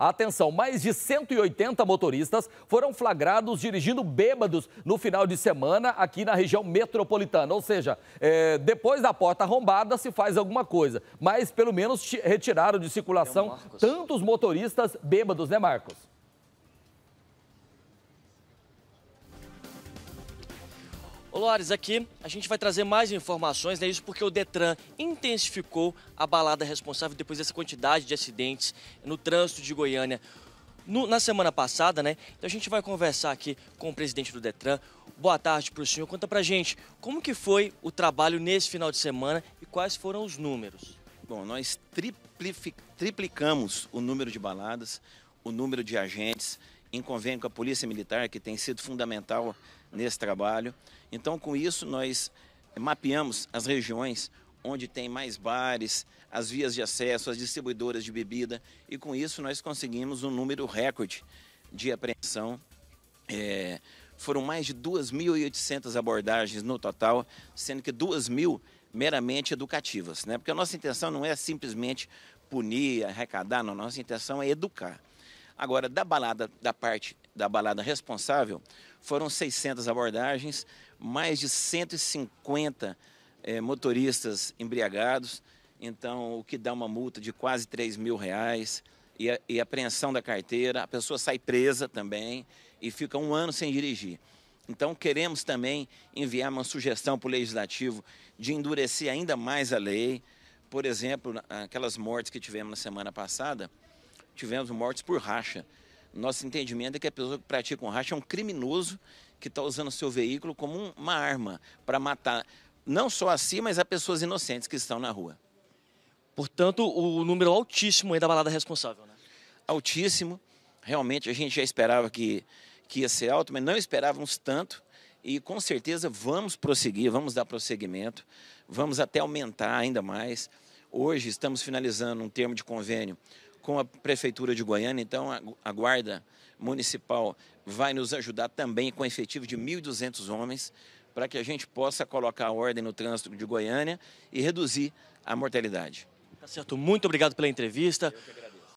Atenção, mais de 180 motoristas foram flagrados dirigindo bêbados no final de semana aqui na região metropolitana. Ou seja, é, depois da porta arrombada se faz alguma coisa, mas pelo menos retiraram de circulação tantos motoristas bêbados, né, Marcos? Lores, aqui a gente vai trazer mais informações, né? Isso porque o Detran intensificou a balada responsável depois dessa quantidade de acidentes no trânsito de Goiânia no, na semana passada, né? Então a gente vai conversar aqui com o presidente do Detran. Boa tarde para o senhor. Conta pra gente como que foi o trabalho nesse final de semana e quais foram os números. Bom, nós triplicamos o número de baladas, o número de agentes, em convênio com a Polícia Militar, que tem sido fundamental nesse trabalho. Então, com isso, nós mapeamos as regiões onde tem mais bares, as vias de acesso, as distribuidoras de bebida, e com isso nós conseguimos um número recorde de apreensão. É, foram mais de 2.800 abordagens no total, sendo que 2.000 meramente educativas, né? Porque a nossa intenção não é simplesmente punir, arrecadar, não, a nossa intenção é educar. Agora, da balada, da parte da balada responsável, foram 600 abordagens, mais de 150 é, eh, motoristas embriagados, então o que dá uma multa de quase 3 mil reais e, a, e apreensão da carteira, a pessoa sai presa também e fica um ano sem dirigir. Então, queremos também enviar uma sugestão para o legislativo de endurecer ainda mais a lei. Por exemplo, aquelas mortes que tivemos na semana passada, tivemos mortes por racha. Nosso entendimento é que a pessoa que pratica um racha é um criminoso que está usando seu veículo como uma arma para matar não só a si, mas a pessoas inocentes que estão na rua. Portanto, o número altíssimo aí da balada responsável, né? Altíssimo. Realmente a gente já esperava que, que ia ser alto, mas não esperávamos tanto. E com certeza vamos prosseguir, vamos dar prosseguimento, vamos até aumentar ainda mais. Hoje estamos finalizando um termo de convênio com a Prefeitura de Goiânia. Então, a, Guarda Municipal vai nos ajudar também com efetivo de 1.200 homens para que a gente possa colocar a ordem no trânsito de Goiânia e reduzir a mortalidade. Tá certo. Muito obrigado pela entrevista.